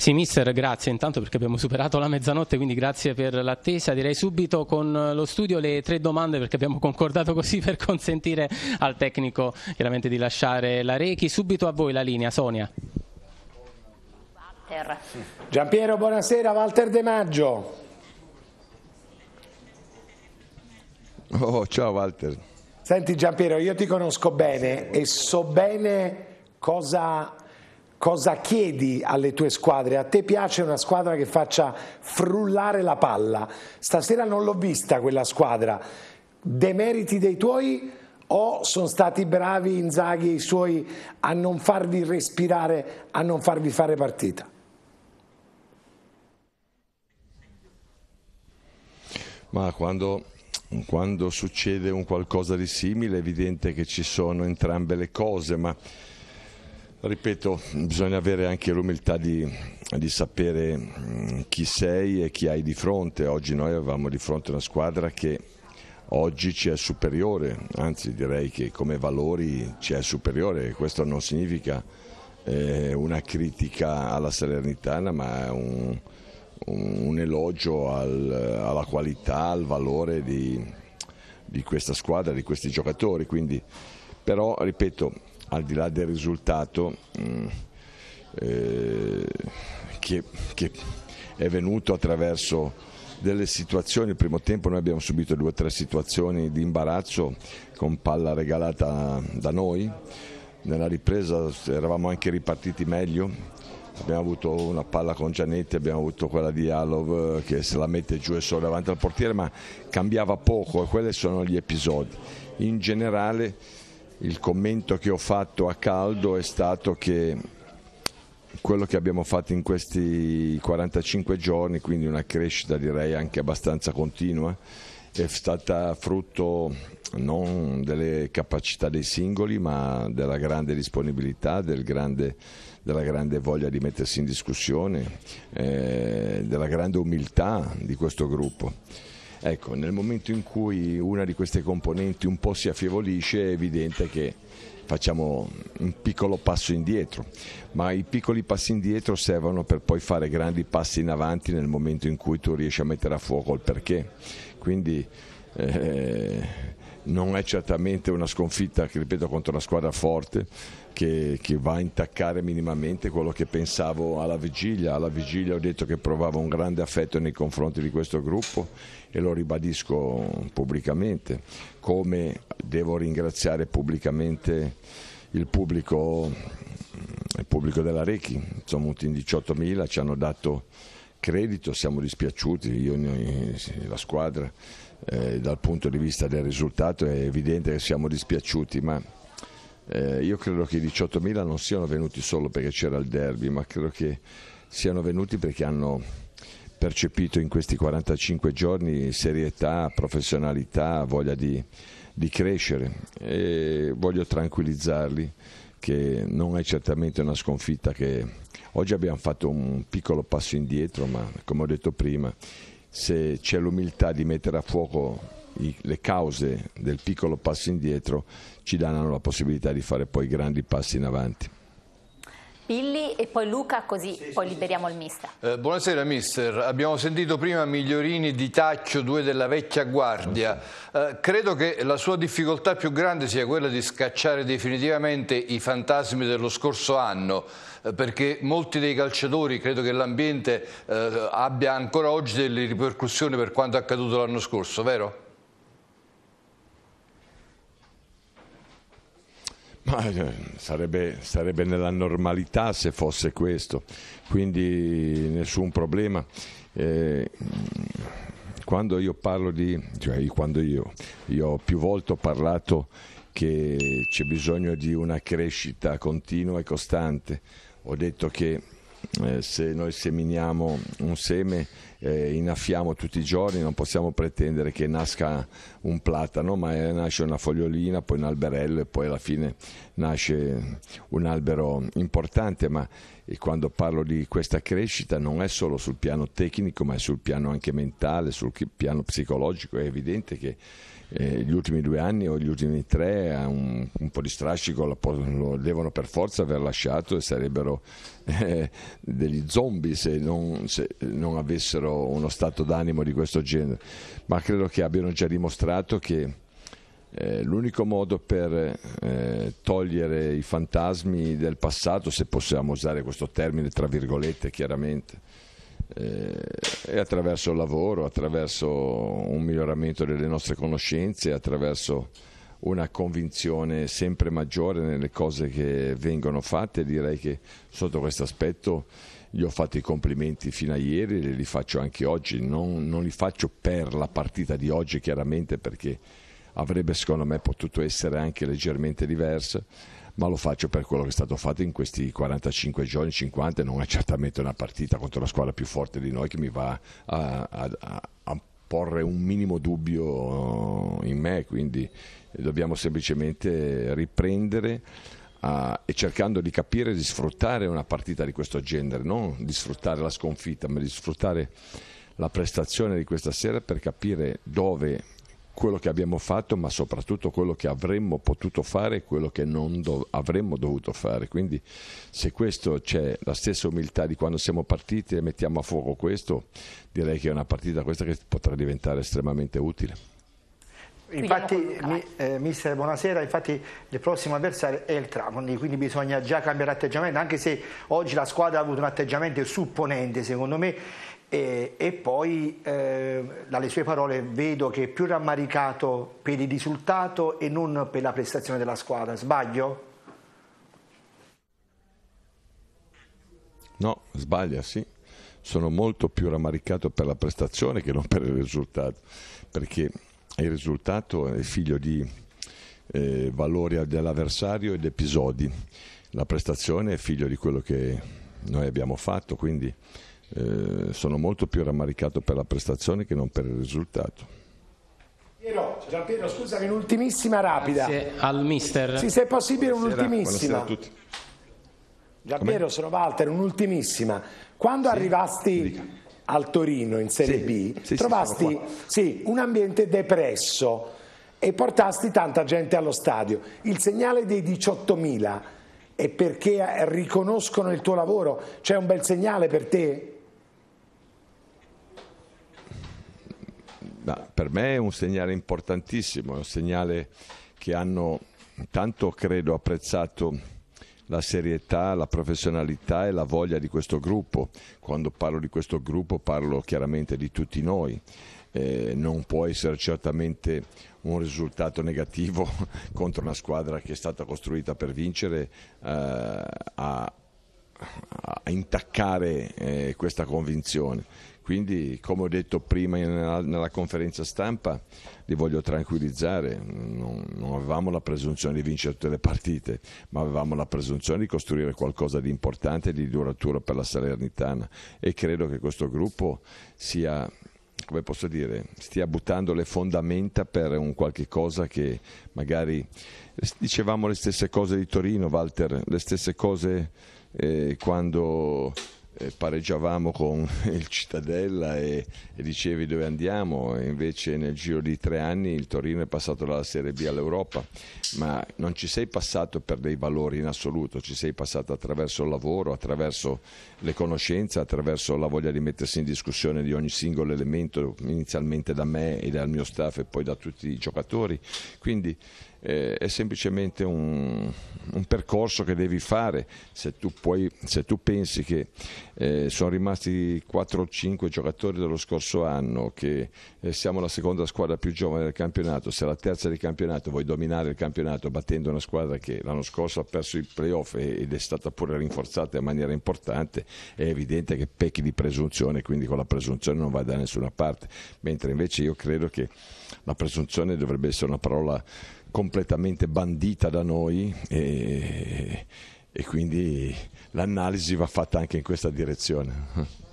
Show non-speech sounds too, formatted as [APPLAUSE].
Sì, mister, grazie intanto perché abbiamo superato la mezzanotte, quindi grazie per l'attesa. Direi subito con lo studio le tre domande perché abbiamo concordato così per consentire al tecnico chiaramente di lasciare la Rechi. Subito a voi la linea, Sonia. Giampiero, buonasera, Walter De Maggio. Oh, ciao Walter. Senti Giampiero, io ti conosco bene e so bene cosa cosa chiedi alle tue squadre? A te piace una squadra che faccia frullare la palla? Stasera non l'ho vista quella squadra. Demeriti dei tuoi o sono stati bravi Inzaghi e i suoi a non farvi respirare, a non farvi fare partita? Ma quando quando succede un qualcosa di simile è evidente che ci sono entrambe le cose, ma Ripeto, bisogna avere anche l'umiltà di, di, sapere mm, chi sei e chi hai di fronte. Oggi noi avevamo di fronte una squadra che oggi ci è superiore, anzi direi che come valori ci è superiore. Questo non significa eh, una critica alla Salernitana, ma un, un, un elogio al, alla qualità, al valore di, di questa squadra, di questi giocatori. Quindi, però, ripeto, al di là del risultato mm, eh, che, che, è venuto attraverso delle situazioni, nel primo tempo noi abbiamo subito due o tre situazioni di imbarazzo con palla regalata da noi, nella ripresa eravamo anche ripartiti meglio, abbiamo avuto una palla con Gianetti, abbiamo avuto quella di Alov eh, che se la mette giù e solo davanti al portiere, ma cambiava poco e quelli sono gli episodi. In generale il commento che ho fatto a caldo è stato che quello che abbiamo fatto in questi 45 giorni, quindi una crescita direi anche abbastanza continua, è stata frutto non delle capacità dei singoli ma della grande disponibilità, del grande, della grande voglia di mettersi in discussione, eh, della grande umiltà di questo gruppo. Ecco, nel momento in cui una di queste componenti un po' si affievolisce è evidente che facciamo un piccolo passo indietro, ma i piccoli passi indietro servono per poi fare grandi passi in avanti nel momento in cui tu riesci a mettere a fuoco il perché. Quindi eh, non è certamente una sconfitta, che ripeto, contro una squadra forte che, che, va a intaccare minimamente quello che pensavo alla vigilia. Alla vigilia ho detto che provavo un grande affetto nei confronti di questo gruppo e lo ribadisco pubblicamente, come devo ringraziare pubblicamente il pubblico, il pubblico della Rechi. Sono venuti in 18.000, ci hanno dato credito, siamo dispiaciuti, io, noi, la squadra eh, dal punto di vista del risultato è evidente che siamo dispiaciuti, ma eh, io credo che i 18.000 non siano venuti solo perché c'era il derby, ma credo che siano venuti perché hanno percepito in questi 45 giorni serietà, professionalità, voglia di, di crescere e voglio tranquillizzarli che non è certamente una sconfitta che oggi abbiamo fatto un piccolo passo indietro, ma come ho detto prima, se c'è l'umiltà di mettere a fuoco i, le cause del piccolo passo indietro, ci danno la possibilità di fare poi grandi passi in avanti. Pilli e poi Luca, così sì, poi sì, liberiamo sì. il mister. Eh, buonasera mister, abbiamo sentito prima Migliorini di Taccio, due della vecchia guardia. Eh, credo che la sua difficoltà più grande sia quella di scacciare definitivamente i fantasmi dello scorso anno, eh, perché molti dei calciatori, credo che l'ambiente eh, abbia ancora oggi delle ripercussioni per quanto accaduto l'anno scorso, vero? Eh, sarebbe, sarebbe, nella normalità se fosse questo, quindi nessun problema. Eh, quando io parlo di, cioè quando io, io più volte ho parlato che c'è bisogno di una crescita continua e costante, ho detto che eh, se noi seminiamo un seme, eh, innaffiamo tutti i giorni, non possiamo pretendere che nasca un platano, ma eh, nasce una fogliolina, poi un alberello e poi alla fine nasce un albero importante, ma e quando parlo di questa crescita non è solo sul piano tecnico ma è sul piano anche mentale, sul piano psicologico, è evidente che eh, gli ultimi due anni o gli ultimi tre eh, un, un po' di strascico lo, lo, devono per forza aver lasciato e sarebbero eh, degli zombie se non, se non avessero uno stato d'animo di questo genere, ma credo che abbiano già dimostrato che eh, l'unico modo per eh, togliere i fantasmi del passato, se possiamo usare questo termine tra virgolette chiaramente, eh, è attraverso il lavoro, attraverso un miglioramento delle nostre conoscenze, attraverso una convinzione sempre maggiore nelle cose che vengono fatte. Direi che sotto questo aspetto gli ho fatto i complimenti fino a ieri e li faccio anche oggi. Non, non li faccio per la partita di oggi, chiaramente, perché avrebbe secondo me potuto essere anche leggermente diversa ma lo faccio per quello che è stato fatto in questi 45 giorni, 50, non è certamente una partita contro la squadra più forte di noi che mi va a, a, a porre un minimo dubbio in me, quindi dobbiamo semplicemente riprendere a, e cercando di capire di sfruttare una partita di questo genere, non di sfruttare la sconfitta, ma di sfruttare la prestazione di questa sera per capire dove quello che abbiamo fatto, ma soprattutto quello che avremmo potuto fare e quello che non dov- avremmo dovuto fare. Quindi se questo c'è la stessa umiltà di quando siamo partiti e mettiamo a fuoco questo, direi che è una partita questa che potrà diventare estremamente utile. Infatti, mi, eh, mister, buonasera. Infatti, il prossimo avversario è il Trapani, quindi bisogna già cambiare atteggiamento, anche se oggi la squadra ha avuto un atteggiamento supponente, secondo me e, e poi eh, dalle sue parole vedo che è più rammaricato per il risultato e non per la prestazione della squadra. Sbaglio? No, sbaglia, sì. Sono molto più rammaricato per la prestazione che non per il risultato, perché il risultato è figlio di eh, valori dell'avversario ed episodi. La prestazione è figlio di quello che noi abbiamo fatto, quindi eh, sono molto più rammaricato per la prestazione che non per il risultato. Piero, Giampiero, scusami, un'ultimissima rapida. Grazie al mister. Sì, se è possibile buonasera, un'ultimissima. Buonasera a tutti. Giampiero, sono Walter, un'ultimissima. Quando sì, arrivasti dica. al Torino in Serie sì, B, sì, trovasti un ambiente depresso e portasti tanta gente allo stadio. Il segnale dei 18.000 è perché riconoscono il tuo lavoro? C'è un bel segnale per te? Beh, per me è un segnale importantissimo, è un segnale che hanno tanto credo apprezzato la serietà, la professionalità e la voglia di questo gruppo. Quando parlo di questo gruppo parlo chiaramente di tutti noi. Eh, non può essere certamente un risultato negativo [LAUGHS] contro una squadra che è stata costruita per vincere eh, a, a, intaccare eh, questa convinzione quindi, come ho detto prima nella, conferenza stampa, li voglio tranquillizzare, non, non, avevamo la presunzione di vincere tutte le partite, ma avevamo la presunzione di costruire qualcosa di importante e di duratura per la Salernitana e credo che questo gruppo sia come posso dire, stia buttando le fondamenta per un qualche cosa che magari dicevamo le stesse cose di Torino, Walter, le stesse cose eh, quando eh, pareggiavamo con [LAUGHS] il Cittadella e, e, dicevi dove andiamo, invece nel giro di tre anni il Torino è passato dalla Serie B all'Europa, ma non ci sei passato per dei valori in assoluto, ci sei passato attraverso il lavoro, attraverso le conoscenze, attraverso la voglia di mettersi in discussione di ogni singolo elemento, inizialmente da me e dal mio staff e poi da tutti i giocatori. Quindi eh, è semplicemente un, un, percorso che devi fare. Se tu, puoi, se tu pensi che eh, sono rimasti 4 o 5 giocatori dello scorso anno, che eh, siamo la seconda squadra più giovane del campionato, se la terza del campionato vuoi dominare il campionato battendo una squadra che l'anno scorso ha perso i playoff ed è stata pure rinforzata in maniera importante, è evidente che pecchi di presunzione, quindi con la presunzione non vai da nessuna parte. Mentre invece io credo che la presunzione dovrebbe essere una parola completamente bandita da noi e, e quindi l'analisi va fatta anche in questa direzione.